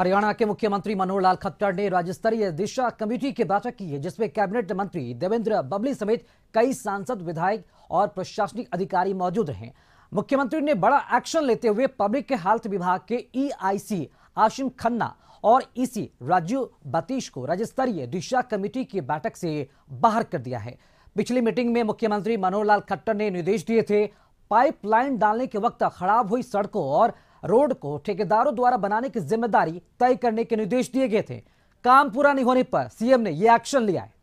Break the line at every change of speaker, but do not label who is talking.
हरियाणा के मुख्यमंत्री मनोहर लाल खट्टर ने राज्य स्तरीय दिशा कमेटी की बैठक की है जिसमें कैबिनेट मंत्री देवेंद्र बबली समेत कई सांसद विधायक और प्रशासनिक अधिकारी मौजूद रहे मुख्यमंत्री ने बड़ा एक्शन लेते हुए पब्लिक हेल्थ विभाग के ईआईसी e आशिम खन्ना और इसी e राजीव बतीश को राज्य स्तरीय दिशा कमेटी की बैठक से बाहर कर दिया है पिछली मीटिंग में मुख्यमंत्री मनोहर लाल खट्टर ने निर्देश दिए थे पाइपलाइन डालने के वक्त खराब हुई सड़कों और रोड को ठेकेदारों द्वारा बनाने की जिम्मेदारी तय करने के निर्देश दिए गए थे काम पूरा नहीं होने पर सीएम ने यह एक्शन लिया है